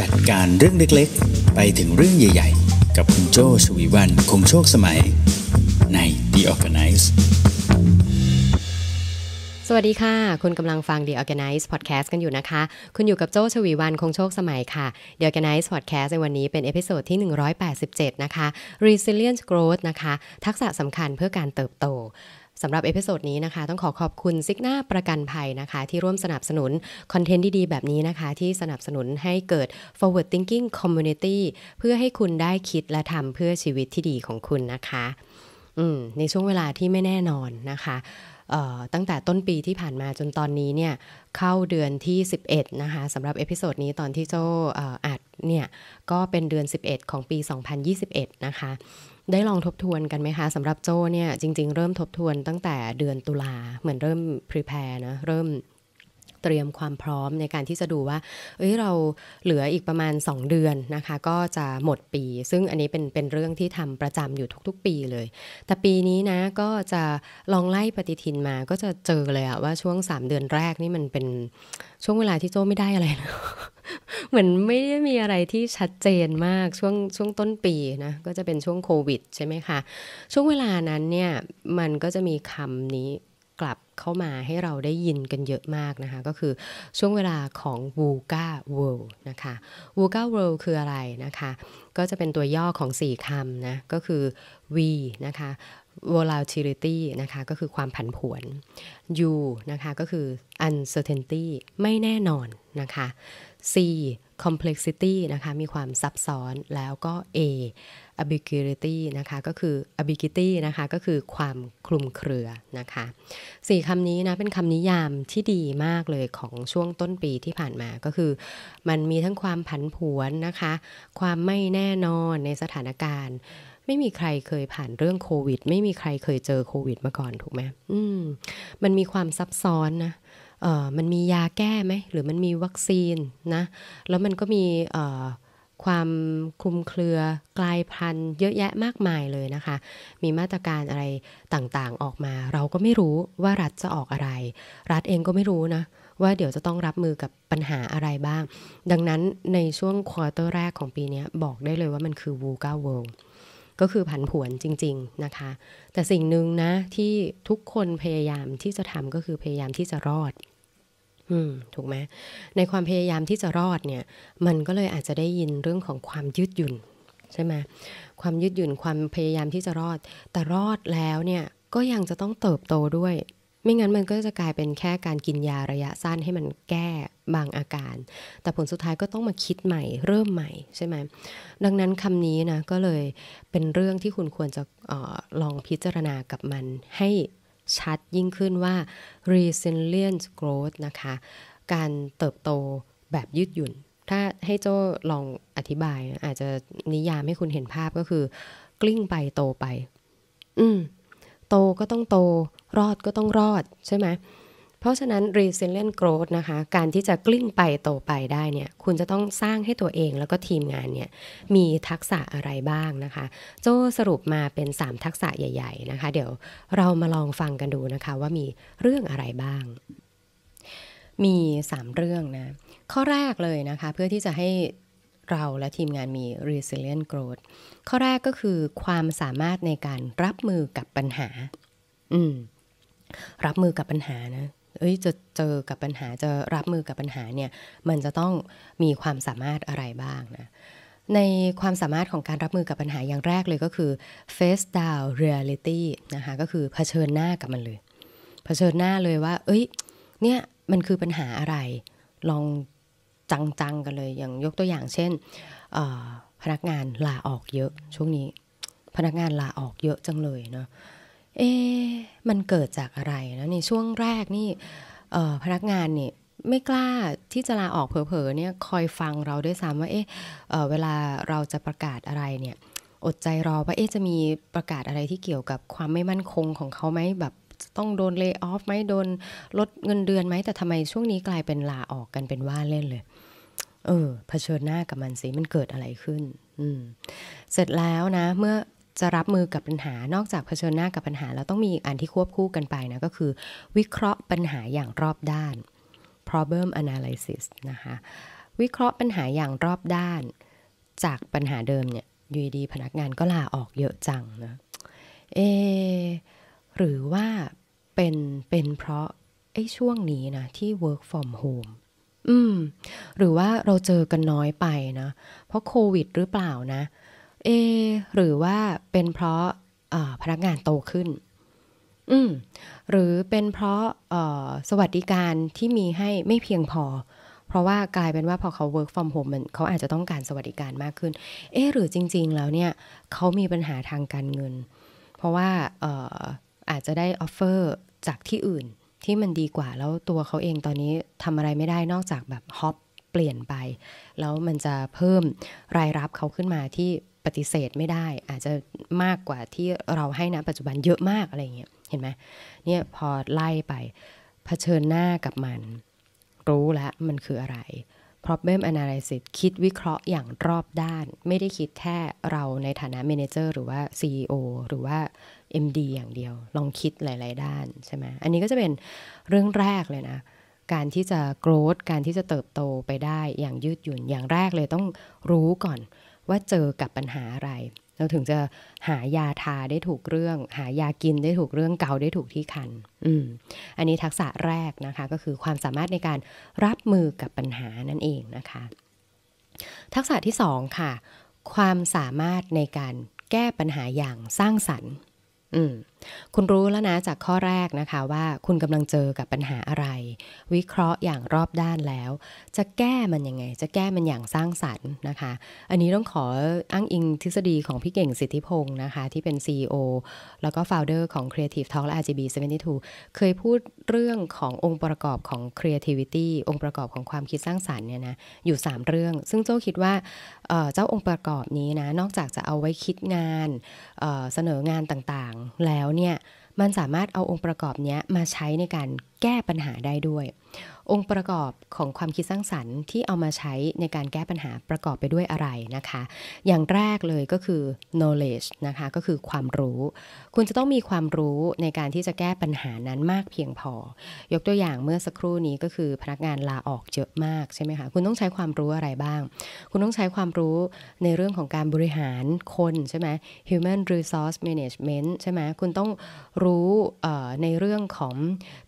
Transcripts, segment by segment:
จัดการเรื่องเล็กๆ ไปถึงเรื่องใหญ่ๆ กับคุณโจชวีวันคงโชคสมัยใน The Organize สวัสดีค่ะ คุณกำลังฟัง The Organize Podcast กันอยู่นะคะ คุณอยู่กับโจชวีวันคงโชคสมัยค่ะ The Organize Podcast ในวันนี้เป็นเอพิโซดที่ 187 นะคะ r e s i l i e n c e Growth นะคะ ทักษะสำคัญเพื่อการเติบโตสำหรับเอพิโซดนี้นะคะต้องขอขอบคุณซิกหน้าประกันภัยนะคะ ที่ร่วมสนับสนุน คอนเทนต์ดี ๆ แบบนี้นะคะ ที่สนับสนุนให้เกิด forward thinking community เพื่อให้คุณได้คิดและทำเพื่อชีวิตที่ดีของคุณนะคะ ในช่วงเวลาที่ไม่แน่นอนนะคะ ตั้งแต่ต้นปีที่ผ่านมาจนตอนนี้เนี่ย เข้าเดือนที่ 11 นะคะสำหรับเอพิโซดนี้ตอนที่โจอัดเนี่ยก็เป็นเดือน11 ของปี 2021 นะคะได้ลองทบทวนกันไหมคะสำหรับโจเนี่ยจริงๆเริ่มทบทวนตั้งแต่เดือนตุลาเหมือนเริ่ม prepare นะเริ่มเตรียมความพร้อมในการที่จะดูว่าเอ้ยเราเหลืออีกประมาณ 2 เดือนนะคะ ก็จะหมดปี ซึ่งอันนี้เป็นเป็นเรื่องที่ทำประจำอยู่ทุกๆ ปีเลย แต่ปีนี้นะก็จะลองไล่ปฏิทินมา ก็จะเจอเลยอะว่าช่วง3เดือนแรกนี่มันเป็นช่วงเวลาที่โจ้ไม่ได้อะไรนะเหมือนไม่ได้มีอะไรที่ชัดเจนมากช่วงช่วงต้นปีนะ ก็จะเป็นช่วงโควิดใช่ไหมคะช่วงเวลานั้นเนี่ยมันก็จะมีคำนี้กลับเข้ามาให้เราได้ยินกันเยอะมากนะคะ ก็คือช่วงเวลาของ v ูกาเวิลด์นะคะวูกาเวิลด์คืออะไรนะคะ ก็จะเป็นตัวย่อของ 4คำนะก็คือ V นะคะ volatility นะคะก็คือความผันผวน U นะคะก็คือ uncertainty ไม่แน่นอนนะคะ C complexity นะคะ มีความซับซ้อน แล้วก็ A ambiguity นะคะ ก็คือ ambiguity นะคะ ก็คือความคลุมเครือนะคะสี่คำนี้นะ เป็นคำนิยามที่ดีมากเลยของช่วงต้นปีที่ผ่านมา ก็คือมันมีทั้งความผันผวนนะคะ ความไม่แน่นอนในสถานการณ์ ไม่มีใครเคยผ่านเรื่องโควิด ไม่มีใครเคยเจอโควิดมาก่อนถูกไหม อืม มันมีความซับซ้อนนะมันมียาแก้ไหมหรือมันมีวัคซีนนะ แล้วมันก็มีความคลุมเครือกลายพันธุ์เยอะแยะมากมายเลยนะคะ มีมาตรการอะไรต่างๆออกมา เราก็ไม่รู้ว่ารัฐจะออกอะไร รัฐเองก็ไม่รู้นะ ว่าเดี๋ยวจะต้องรับมือกับปัญหาอะไรบ้าง ดังนั้นในช่วงควอเตอร์แรกของปีนี้บอกได้เลยว่ามันคือวูก้าเวิลด์ก็คือผันผวนจริง ๆ นะคะแต่สิ่งหนึ่งนะที่ทุกคนพยายามที่จะทำก็คือพยายามที่จะรอดอืมถูกไหมในความพยายามที่จะรอดเนี่ย มันก็เลยอาจจะได้ยินเรื่องของความยืดหยุ่นใช่ไหมความยืดหยุ่น ความพยายามที่จะรอด แต่รอดแล้วเนี่ย ก็ยังจะต้องเติบโตด้วย ไม่งั้นมันก็จะกลายเป็นแค่การกินยาระยะสั้นให้มันแก้บางอาการ แต่ผลสุดท้ายก็ต้องมาคิดใหม่เริ่มใหม่ใช่ไหมดังนั้นคำนี้นะก็เลยเป็นเรื่องที่คุณควรจะออลองพิจารณากับมันให้ชัดยิ่งขึ้นว่า resilient growth นะคะ การเติบโตแบบยืดหยุ่น ถ้าให้โจ้ลองอธิบายอาจจะนิยามให้คุณเห็นภาพก็คือกลิ้งไปโตไป อืมโตก็ต้องโตรอดก็ต้องรอดใช่ไหมเเพราะฉะนั้น resilient growth นะคะการที่จะกลิ้งไปโตไปได้เนี่ย คุณจะต้องสร้างให้ตัวเอง แล้วก็ทีมงานเนี่ยมีทักษะอะไรบ้างนะคะ โจสรุปมาเป็น 3 ทักษะใหญ่ๆ นะคะเดี๋ยวเรามาลองฟังกันดูนะคะ ว่ามีเรื่องอะไรบ้าง มี 3 เรื่องนะข้อแรกเลยนะคะ เพื่อที่จะให้เราและทีมงานมี resilient growth ข้อแรกก็คือความสามารถในการรับมือกับปัญหา อืม รับมือกับปัญหานะเอ้ยจะเจอกับปัญหาจะรับมือกับปัญหาเนี่ยมันจะต้องมีความสามารถอะไรบ้างนะในความสามารถของการรับมือกับปัญหาอย่างแรกเลยก็คือ face down reality นะคะก็คือเผชิญหน้ากับมันเลยเผชิญหน้าเลยว่าเอ้ยเนี่ยมันคือปัญหาอะไร ลองจังๆกันเลย อย่างยกตัวอย่างเช่น พนักงานลาออกเยอะช่วงนี้พนักงานลาออกเยอะจังเลยเนาะเอ๊มันเกิดจากอะไรนะในช่วงแรกนี่พนักงานนี่ไม่กล้าที่จะลาออกเผลอๆเนี่ยคอยฟังเราด้วยซ้ำว่าเอ๊ะเวลาเราจะประกาศอะไรเนี่ย อดใจรอว่าเอ๊ะจะมีประกาศอะไรที่เกี่ยวกับความไม่มั่นคงของเขาไหมแบบต้องโดนเลิกออฟไหมโดนลดเงินเดือนไหมแต่ทำไมช่วงนี้กลายเป็นลาออกกันเป็นว่าเล่นเลย เออเผชิญหน้ากับมันสิมันเกิดอะไรขึ้นอืมเสร็จแล้วนะเมื่อจะรับมือกับปัญหานอกจากเผชิญหน้ากับปัญหาแล้วต้องมีอันที่ควบคู่กันไปนะ ก็คือวิเคราะห์ปัญหาอย่างรอบด้าน problem analysis นะคะ วิเคราะห์ปัญหาอย่างรอบด้าน จากปัญหาเดิมเนี่ยยูดีพนักงานก็ลาออกเยอะจังนะ เอหรือว่าเป็นเป็นเพราะ ไอ้ช่วงนี้นะ ที่ work from home อืม หรือว่าเราเจอกันน้อยไปนะเพราะโควิดหรือเปล่านะเอหรือว่าเป็นเพราะพนักงานโตขึ้น อืมหรือเป็นเพราะสวัสดิการที่มีให้ไม่เพียงพอ เพราะว่ากลายเป็นว่าพอเขา work from home มันเขาอาจจะต้องการสวัสดิการมากขึ้นเออหรือจริงๆแล้วเนี่ยเขามีปัญหาทางการเงิน เพราะว่าอาจจะได้ออฟเฟอร์จากที่อื่นที่มันดีกว่าแล้วตัวเขาเองตอนนี้ทำอะไรไม่ได้นอกจากแบบฮอปเปลี่ยนไป แล้วมันจะเพิ่มรายรับเขาขึ้นมาที่ปฏิเสธไม่ได้อาจจะมากกว่าที่เราให้นะปัจจุบันเยอะมากอะไรเงี้ยเห็นไหมเนี่ยพอไล่ไปเผชิญหน้ากับมันรู้แล้วมันคืออะไร problem analysis คิดวิเคราะห์อย่างรอบด้าน ไม่ได้คิดแค่เราในฐานะ manager หรือว่า CEO หรือว่า MD อย่างเดียว ลองคิดหลาย ๆด้านใช่ไหมอันนี้ก็จะเป็นเรื่องแรกเลยนะ การที่จะ growth การที่จะเติบโตไปได้อย่างยืดหยุ่นอย่างแรกเลยต้องรู้ก่อนว่าเจอกับปัญหาอะไร เราถึงจะหายาทาได้ถูกเรื่อง หายากินได้ถูกเรื่องเกาได้ถูกที่คัน อืมอันนี้ทักษะแรกนะคะก็คือความสามารถในการรับมือกับปัญหานั่นเองนะคะ ทักษะที่สองค่ะ ความสามารถในการแก้ปัญหาอย่างสร้างสรรค์ อืมคุณรู้แล้วนะ จากข้อแรกนะคะ ว่าคุณกำลังเจอกับปัญหาอะไร วิเคราะห์อย่างรอบด้านแล้ว จะแก้มันยังไง จะแก้มันอย่างสร้างสรรค์นะคะ อันนี้ต้องขออ้างอิงทฤษฎีของพี่เก่งสิทธิพงศ์นะคะ ที่เป็น CEO แล้วก็ Founder ของ Creative Talk และ RGB 72 เคยพูดเรื่องขององค์ประกอบของ creativity องค์ประกอบของความคิดสร้างสรรค์เนี่ยนะอยู่3เรื่องซึ่งโจ้คิดว่าเจ้าองค์ประกอบนี้นะนอกจากจะเอาไว้คิดงานเสนองานต่างๆแล้วเนี่ยมันสามารถเอาองค์ประกอบนี้มาใช้ในการแก้ปัญหาได้ด้วยองค์ประกอบของความคิดสร้างสรรค์ที่เอามาใช้ในการแก้ปัญหาประกอบไปด้วยอะไรนะคะ อย่างแรกเลยก็คือ knowledge นะคะ ก็คือความรู้ คุณจะต้องมีความรู้ในการที่จะแก้ปัญหานั้นมากเพียงพอ ยกตัวอย่างเมื่อสักครู่นี้ก็คือพนักงานลาออกเยอะมากใช่ไหมคะ คุณต้องใช้ความรู้อะไรบ้าง คุณต้องใช้ความรู้ในเรื่องของการบริหารคนใช่ไหม human resource management ใช่ไหมคุณต้องรู้ในเรื่องของ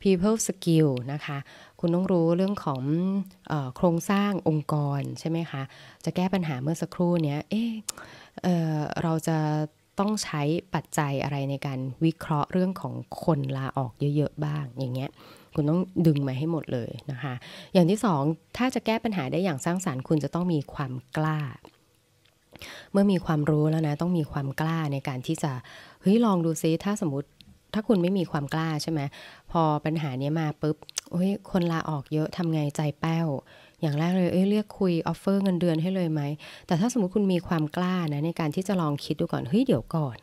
people skill นะคะคุณต้องรู้เรื่องของอโครงสร้างองค์กรใช่ไหมคะ จะแก้ปัญหาเมื่อสักครู่เนี้ย เอ๊ะเเราจะต้องใช้ปัจจัยอะไรในการวิเคราะห์เรื่องของคนลาออกเยอะ ๆบ้างอย่างเงี้ย คุณต้องดึงมาให้หมดเลยนะคะ อย่างที่สองถ้าจะแก้ปัญหาได้อย่างสร้างสารรค์คุณจะต้องมีความกล้า เมื่อมีความรู้แล้วนะต้องมีความกล้าในการที่จะเฮ้ยลองดูซิถ้าสมมติถ้าคุณไม่มีความกล้าใช่ไหมพอปัญหานี้มาปุ๊บ โอ้ยคนลาออกเยอะทำไงใจแป้ว อย่างแรกเลยเอ้ยเรียกคุย ออฟเฟอร์เงินเดือนให้เลยไหมแต่ถ้าสมมติคุณมีความกล้านะ ในการที่จะลองคิดดูก่อน เฮ้ยเดี๋ยวก่อน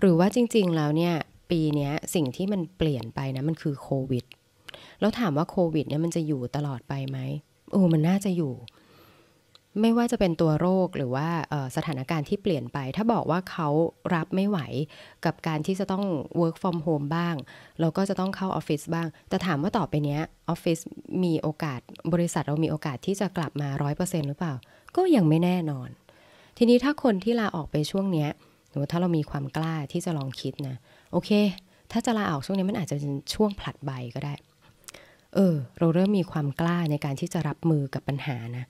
หรือว่าจริงๆแล้วเนี่ยปีนี้สิ่งที่มันเปลี่ยนไปนะมันคือโควิด แล้วถามว่าโควิดเนี่ยมันจะอยู่ตลอดไปไหมโอ้มันน่าจะอยู่ไม่ว่าจะเป็นตัวโรคหรือว่าสถานการณ์ที่เปลี่ยนไป ถ้าบอกว่าเขารับไม่ไหวกับการที่จะต้อง work from home บ้าง แล้วก็จะต้องเข้าออฟฟิศบ้าง แต่ถามว่าต่อไปนี้ออฟฟิศมีโอกาส บริษัทเรามีโอกาสที่จะกลับมา100%หรือเปล่า ก็ยังไม่แน่นอน ทีนี้ถ้าคนที่ลาออกไปช่วงนี้หรือถ้าเรามีความกล้าที่จะลองคิดนะ โอเค ถ้าจะลาออกช่วงนี้มันอาจจะเป็นช่วงผลัดใบก็ได้ เออ เราเริ่มมีความกล้าในการที่จะรับมือกับปัญหานะ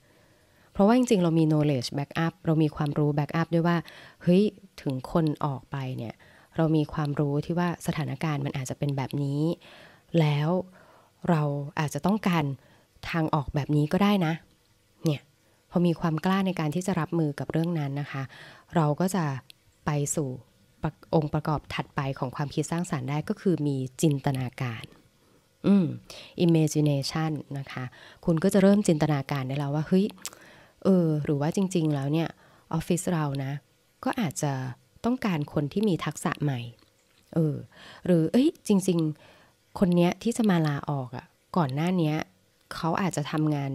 เพราะว่าจริงๆ เรามี knowledge back up เรามีความรู้ back up ด้วยว่า เฮ้ย ถึงคนออกไปเนี่ยเรามีความรู้ที่ว่าสถานการณ์มันอาจจะเป็นแบบนี้ แล้วเราอาจจะต้องการทางออกแบบนี้ก็ได้นะเนี่ยพอมีความกล้าในการที่จะรับมือกับเรื่องนั้นนะคะ เราก็จะไปสู่องค์ประกอบถัดไปของความคิดสร้างสารรค์ได้ก็คือมีจินตนาการอืม imagination นะคะคุณก็จะเริ่มจินตนาการได้แล้วว่าเฮ้ยเออหรือว่าจริง ๆแล้วเนี่ย ออฟฟิศเรานะ ก็อาจจะต้องการคนที่มีทักษะใหม่เออหรือเอ้ยจริงๆคนเนี้ยที่จะมาลาออกอะ่ะก่อนหน้าเนี้ยเขาอาจจะทำงาน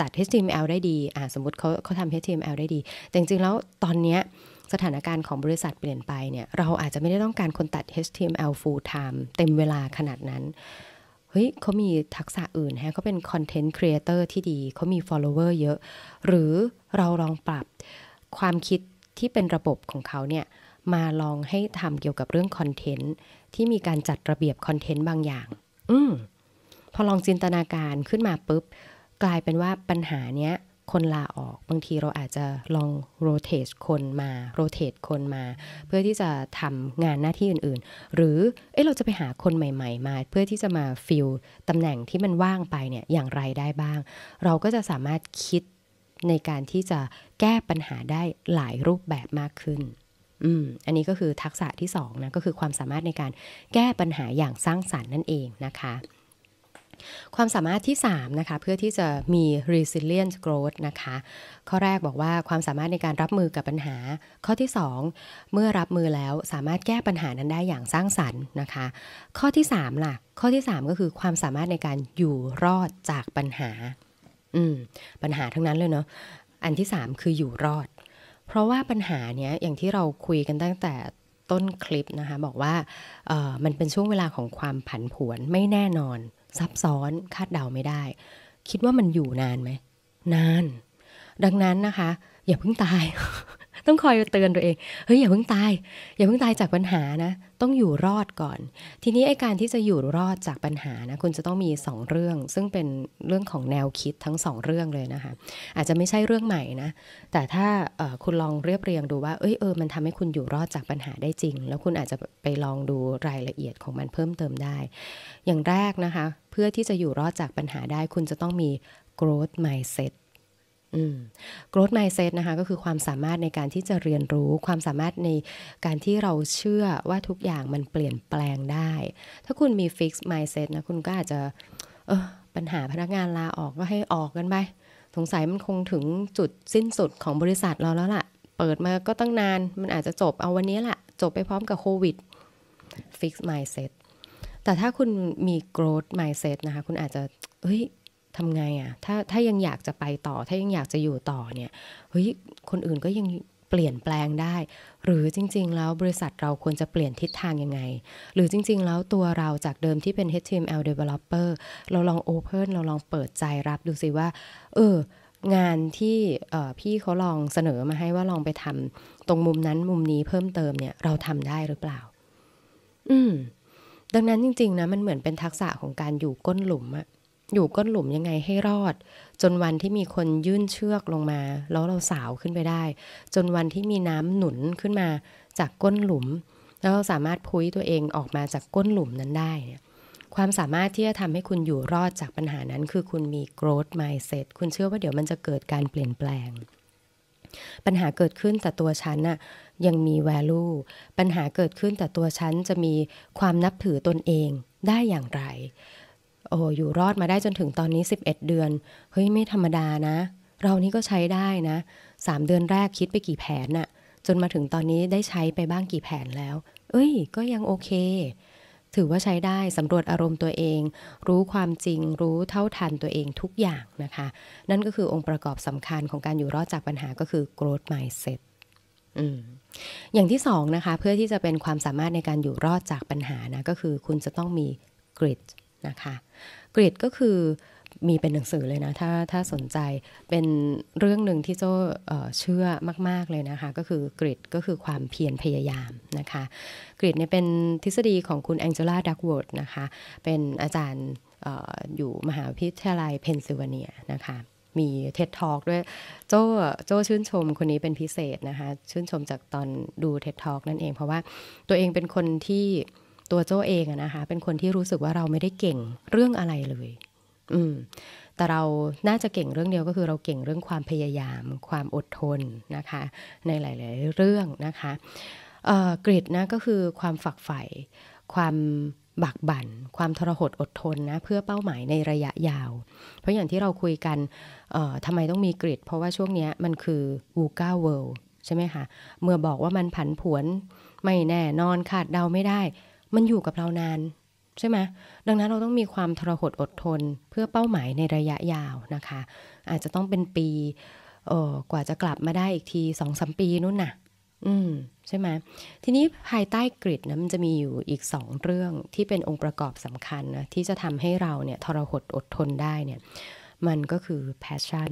ตัด HTML ได้ดีอ่าสมมติเขาเขาทำ HTML ได้ดี แต่จริงๆ แล้วตอนเนี้ยสถานการณ์ของบริษัทเปลี่ยนไปเนี่ยเราอาจจะไม่ได้ต้องการคนตัด HTML full time เต็มเวลาขนาดนั้นเฮ้ย เขามีทักษะอื่นฮะเขาเป็นคอนเทนต์ครีเอเตอร์ที่ดี เขามี follower เยอะ หรือเราลองปรับความคิดที่เป็นระบบของเขาเนี่ย มาลองให้ทำเกี่ยวกับเรื่องคอนเทนต์ที่มีการจัดระเบียบคอนเทนต์บางอย่าง อืม พอลองจินตนาการขึ้นมาปุ๊บ กลายเป็นว่าปัญหาเนี้ยคนลาออกบางทีเราอาจจะลองโรเตชคนมาโรเตชคนมา เพื่อที่จะทำงานหน้าที่อื่นๆ หรือเอเราจะไปหาคนใหม่ๆมา เพื่อที่จะมาฟิลตำแหน่งที่มันว่างไปเนี่ยอย่างไรได้บ้าง เราก็จะสามารถคิดในการที่จะแก้ปัญหาได้หลายรูปแบบมากขึ้น อืมอันนี้ก็คือทักษะที่ 2 นะ ก็คือความสามารถในการแก้ปัญหาอย่างสร้างสารรค์นั่นเองนะคะความสามารถที่3นะคะเพื่อที่จะมี resilient growth นะคะข้อแรกบอกว่าความสามารถในการรับมือกับปัญหา ข้อที่ 2 เมื่อรับมือแล้วสามารถแก้ปัญหานั้นได้อย่างสร้างสรรค์นะคะข้อที่3ล่ะข้อที่ 3 ก็คือความสามารถในการอยู่รอดจากปัญหาอืมปัญหาทั้งนั้นเลยเนาะอันที่ 3 คืออยู่รอด เพราะว่าปัญหาเนี้ยอย่างที่เราคุยกันตั้งแต่ต้นคลิปนะคะบอกว่ามันเป็นช่วงเวลาของความผันผวนไม่แน่นอนซับซ้อนคาดเดาไม่ได้ คิดว่ามันอยู่นานไหมนาน ดังนั้นนะคะ อย่าเพิ่งตายต้องคอยเตือนตัวเองเฮ้ยอย่าเพิ่งตาย อย่าเพิ่งตายจากปัญหานะต้องอยู่รอดก่อน ทีนี้ไอการที่จะอยู่รอดจากปัญหานะคุณจะต้องมี 2 เรื่อง ซึ่งเป็นเรื่องของแนวคิดทั้ง 2 เรื่องเลยนะคะอาจจะไม่ใช่เรื่องใหม่นะแต่ถ้าคุณลองเรียบเรียงดูว่า เอ้ยเออมันทำให้คุณอยู่รอดจากปัญหาได้จริง แล้วคุณอาจจะไปลองดูรายละเอียดของมันเพิ่มเติมได้ อย่างแรกนะคะเพื่อที่จะอยู่รอดจากปัญหาได้คุณจะต้องมี growth mindset โกรธไมเซ็ตนะคะก็คือความสามารถในการที่จะเรียนรู้ ความสามารถในการที่เราเชื่อว่าทุกอย่างมันเปลี่ยนแปลงได้ ถ้าคุณมีฟิกซ์ไมเซ็ตนะคุณก็อาจจะเออปัญหาพนักงานลาออกก็ให้ออกกันไปสงสัยมันคงถึงจุดสิ้นสุดของบริษัทเราแล้วล่ะ เปิดมาก็ตั้งนาน มันอาจจะจบเอาวันนี้ล่ะจบไปพร้อมกับโควิดฟิกซ์ไมเซ็ตแต่ถ้าคุณมีโกรธไมเซ n d นะคะ คุณอาจจะเฮ้ยทำไงอะ่ะ ถ้าถ้ายังอยากจะไปต่อ ถ้ายังอยากจะอยู่ต่อเนี่ย เฮ้ย คนอื่นก็ยังเปลี่ยนแปลงได้ หรือจริงๆแล้วบริษัทเราควรจะเปลี่ยนทิศทางยังไง หรือจริงๆ แล้วตัวเราจากเดิมที่เป็น HTML developer เราลอง open เราลองเปิดใจรับดูสิว่า เออ งานที่พี่เขาลองเสนอมาให้ว่าลองไปทำตรงมุมนั้นมุมนี้เพิ่มเติมเนี่ยเราทำได้หรือเปล่า อืมดังนั้นจริง ๆนะมันเหมือนเป็นทักษะของการอยู่ก้นหลุมอะอยู่ก้นหลุมยังไงให้รอด จนวันที่มีคนยื่นเชือกลงมาแล้วเราสาวขึ้นไปได้ จนวันที่มีน้ำหนุนขึ้นมาจากก้นหลุม แล้วเราสามารถพุ้ยตัวเองออกมาจากก้นหลุมนั้นได้เนี่ยความสามารถที่จะทำให้คุณอยู่รอดจากปัญหานั้นคือคุณมี growth mindset คุณเชื่อว่าเดี๋ยวมันจะเกิดการเปลี่ยนแปลง ปัญหาเกิดขึ้นแต่ตัวฉันน่ะยังมี value ปัญหาเกิดขึ้นแต่ตัวฉันจะมีความนับถือตนเองได้อย่างไรโอ้อยู่รอดมาได้จนถึงตอนนี้ 11 เดือน เฮ้ย ไม่ธรรมดานะ เรานี่ก็ใช้ได้นะ 3 เดือนแรกคิดไปกี่แผนน่ะจนมาถึงตอนนี้ได้ใช้ไปบ้างกี่แผนแล้ว เอ้ย ก็ยังโอเค ถือว่าใช้ได้ สำรวจอารมณ์ตัวเอง รู้ความจริงรู้เท่าทันตัวเองทุกอย่างนะคะ นั่นก็คือองค์ประกอบสำคัญของการอยู่รอดจากปัญหาก็คือ growth mindset อย่างที่สองนะคะเพื่อที่จะเป็นความสามารถในการอยู่รอดจากปัญหานะก็คือคุณจะต้องมี grit นะคะกริดก็คือมีเป็นหนังสือเลยนะ ถ้าถ้าสนใจเป็นเรื่องหนึ่งที่โจ้เชื่อมากๆเลยนะคะ ก็คือกริดก็คือความเพียรพยายามนะคะกริดเนี่ยเป็นทฤษฎีของคุณแองเจล่าดักเวิร์ดนะคะ เป็นอาจารย์อยู่มหาวิทยาลัยเพนซิลเวเนียนะคะ มีเท็ดทอกด้วยโจ้โจ้ชื่นชมคนนี้เป็นพิเศษนะคะ ชื่นชมจากตอนดูเท็ดทอกนั่นเอง เพราะว่าตัวเองเป็นคนที่ตัวโจ้เองนะคะเป็นคนที่รู้สึกว่าเราไม่ได้เก่งเรื่องอะไรเลยอืมแต่เราน่าจะเก่งเรื่องเดียวก็คือเราเก่งเรื่องความพยายาม ความอดทนนะคะ ในหลาย ๆ เรื่องนะคะกริดนะก็คือความฝักใฝ่ ความบักบัน่น ความทรหดอดทนนะเพื่อเป้าหมายในระยะยาว เพราะอย่างที่เราคุยกัน ทำไมต้องมีกริดเพราะว่าช่วงนี้มันคือวูก้าเวิลด์ใช่ไหมคะ เมื่อบอกว่ามันผันผวน ไม่แน่นอนคาดเดาไม่ได้มันอยู่กับเรานานใช่ไหมดังนั้นเราต้องมีความทรหดอดทนเพื่อเป้าหมายในระยะยาวนะคะ อาจจะต้องเป็นปีกว่าจะกลับมาได้อีกทีสองสมปีนู่นน่ะ อืมใช่ไหมทีนี้ภายใต้กริดนะมันจะมีอยู่อีกสองเรื่องที่เป็นองค์ประกอบสำคัญนะที่จะทำให้เราเนี่ยทรหดอดทนได้เนี่ย มันก็คือ passion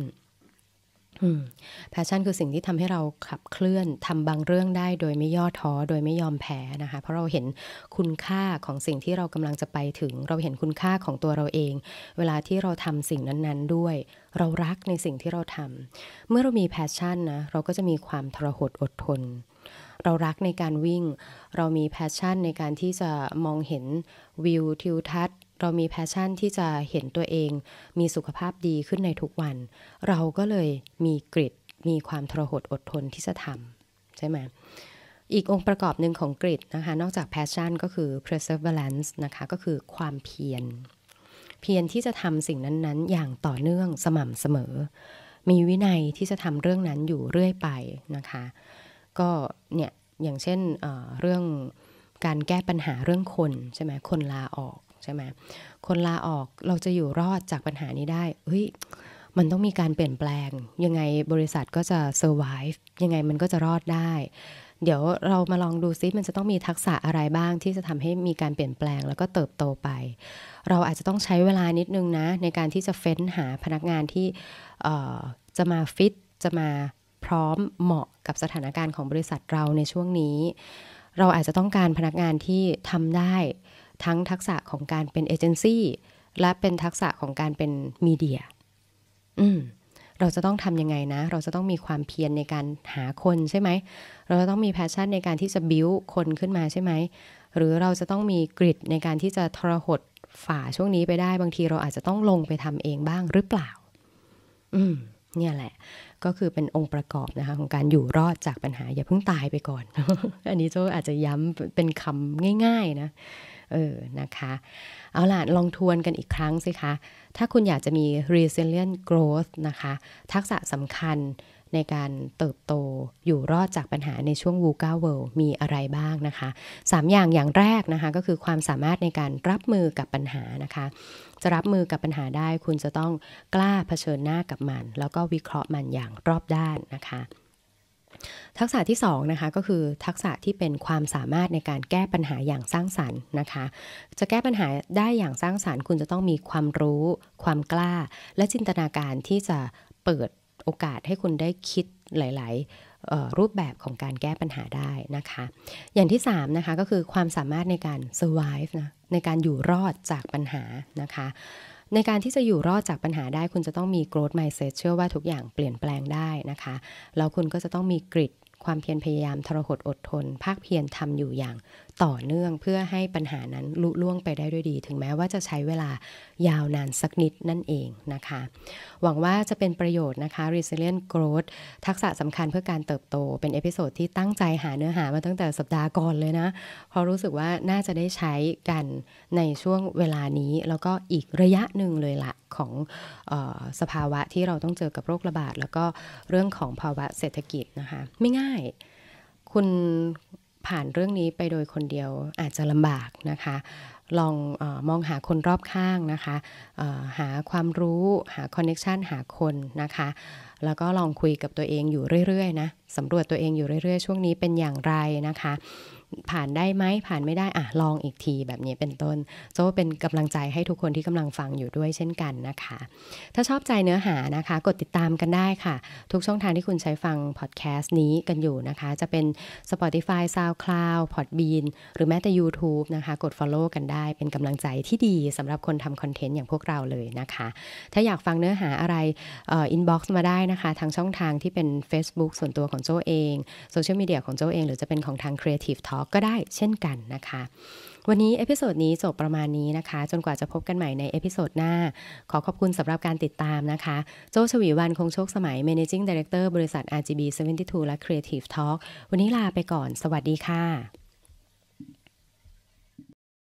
p a s s ั่นคือสิ่งที่ทำให้เราขับเคลื่อนทำบางเรื่องได้โดยไม่ย่อท้อ โดยไม่ยอมแพ้นะคะ เพราะเราเห็นคุณค่าของสิ่งที่เรากำลังจะไปถึง เราเห็นคุณค่าของตัวเราเอง เวลาที่เราทำสิ่งนั้นๆ ด้วย เรารักในสิ่งที่เราทำ เมื่อเรามี p a s s ั่นนะ เราก็จะมีความทรหดอดทน เรารักในการวิ่ง เรามีแพชชั่นในการที่จะมองเห็นวิวทิวทัศน์เรามีแพชชั่นที่จะเห็นตัวเอง มีสุขภาพดีขึ้นในทุกวัน เราก็เลยมีกริดมีความทรหดอดทนที่จะทำใช่ไหม อีกองค์ประกอบหนึ่งของกริดนะคะนอกจากแพชชั่นก็คือ perseverance นะคะก็คือความเพียรเพียรที่จะทำสิ่งนั้นๆ อย่างต่อเนื่องสม่ำเสมอ มีวินัยที่จะทำเรื่องนั้นอยู่เรื่อยไปนะคะก็เนี่ยอย่างเช่นเเรื่องการแก้ปัญหาเรื่องคนใช่ไหมคนลาออกใช่ไหมคนลาออกเราจะอยู่รอดจากปัญหานี้ได้เฮ้ย มันต้องมีการเปลี่ยนแปลง ยังไงบริษัทก็จะ survive ยังไงมันก็จะรอดได้ เดี๋ยวเรามาลองดูซิมันจะต้องมีทักษะอะไรบ้าง ที่จะทำให้มีการเปลี่ยนแปลง แล้วก็เติบโตไป เราอาจจะต้องใช้เวลานิดนึงนะในการที่จะเฟ้นหาพนักงานที่จะมาฟิตจะมาพร้อมเหมาะกับสถานการณ์ของบริษัทเราในช่วงนี้ เราอาจจะต้องการพนักงานที่ทำได้ทั้งทักษะของการเป็นเอเจนซี่และเป็นทักษะของการเป็นมีเดีย อืมเราจะต้องทำยังไงนะ เราจะต้องมีความเพียรในการหาคนใช่ไหม เราจะต้องมีแพชชั่นในการที่จะบิ้วคนขึ้นมาใช่ไหม หรือเราจะต้องมีกริดในการที่จะทรหดฝ่าช่วงนี้ไปได้บางทีเราอาจจะต้องลงไปทำเองบ้างหรือเปล่า อืม เนี่ยแหละ ก็คือเป็นองค์ประกอบนะคะของการอยู่รอดจากปัญหา อย่าเพิ่งตายไปก่อน อันนี้โจอาจจะย้ำเป็นคำง่าย ๆ นะเออนะคะ เอาล่ะ ลองทวนกันอีกครั้งสิคะ ถ้าคุณอยากจะมี resilient growth นะคะ ทักษะสำคัญในการเติบโตอยู่รอดจากปัญหาในช่วงวูก้าเวิลด์มีอะไรบ้างนะคะ 3 อย่างอย่างแรกนะคะก็คือความสามารถในการรับมือกับปัญหานะคะ จะรับมือกับปัญหาได้คุณจะต้องกล้าเผชิญหน้ากับมัน แล้วก็วิเคราะห์มันอย่างรอบด้านนะคะทักษะที่2นะคะ ก็คือทักษะที่เป็นความสามารถในการแก้ปัญหาอย่างสร้างสรรค์นะคะจะแก้ปัญหาได้อย่างสร้างสรรค์ คุณจะต้องมีความรู้ ความกล้า และจินตนาการที่จะเปิดโอกาสให้คุณได้คิดหลายๆรูปแบบของการแก้ปัญหาได้นะคะ อย่างที่3นะคะ ก็คือความสามารถในการ survive นะในการอยู่รอดจากปัญหานะคะในการที่จะอยู่รอดจากปัญหาได้คุณจะต้องมี growth mindset เชื่อว่าทุกอย่างเปลี่ยนแปลงได้นะคะ แล้วคุณก็จะต้องมีกริดความเพียรพยายามทรหดอดทน ภาคเพียรทำอยู่อย่างต่อเนื่องเพื่อให้ปัญหานั้นลุล่วงไปได้ด้วยดี ถึงแม้ว่าจะใช้เวลายาวนานสักนิดนั่นเองนะคะ หวังว่าจะเป็นประโยชน์นะคะ resilient growth ทักษะสำคัญเพื่อการเติบโตเป็นเอพิโซดที่ตั้งใจหาเนื้อหามาตั้งแต่สัปดาห์ก่อนเลยนะเพราะรู้สึกว่าน่าจะได้ใช้กันในช่วงเวลานี้ แล้วก็อีกระยะหนึ่งเลยละของออสภาวะที่เราต้องเจอกับโรคระบาดแล้วก็เรื่องของภาวะเศรษฐกิจนะคะไม่ง่ายคุณผ่านเรื่องนี้ไปโดยคนเดียวอาจจะลำบากนะคะ ลองอมองหาคนรอบข้างนะคะ หาความรู้ หาคอนเน็ชันหาคนนะคะ แล้วก็ลองคุยกับตัวเองอยู่เรื่อย ๆ นะ สำรวจตัวเองอยู่เรื่อยๆ ช่วงนี้เป็นอย่างไรนะคะผ่านได้ไหมผ่านไม่ได้อ่ะ ลองอีกทีแบบนี้เป็นต้นโซเป็นกำลังใจให้ทุกคนที่กำลังฟังอยู่ด้วยเช่นกันนะคะ ถ้าชอบใจเนื้อหานะคะกดติดตามกันได้ค่ะ ทุกช่องทางที่คุณใช้ฟังพอดแคสต์นี้กันอยู่นะคะ จะเป็น Spotify SoundCloud Podbean หรือแม้แต่ YouTube นะคะ กด Follow กันได้เป็นกำลังใจที่ดีสำหรับคนทำคอนเทนต์อย่างพวกเราเลยนะคะ ถ้าอยากฟังเนื้อหาอะไรอินบ็อกซ์มาได้นะคะทางช่องทางที่เป็น Facebook ส่วนตัวของโจเองโซเชียลมีเดียของโจเองหรือจะเป็นของทาง Creative Talk ก็ได้เช่นกันนะคะ วันนี้เอพิโซดนี้จบประมาณนี้นะคะ จนกว่าจะพบกันใหม่ในเอพิโซดหน้า ขอขอบคุณสำหรับการติดตามนะคะ โจชวีวันคงโชคสมัย Managing Director บริษัท RGB 72 และ Creative Talk วันนี้ลาไปก่อน สวัสดีค่ะ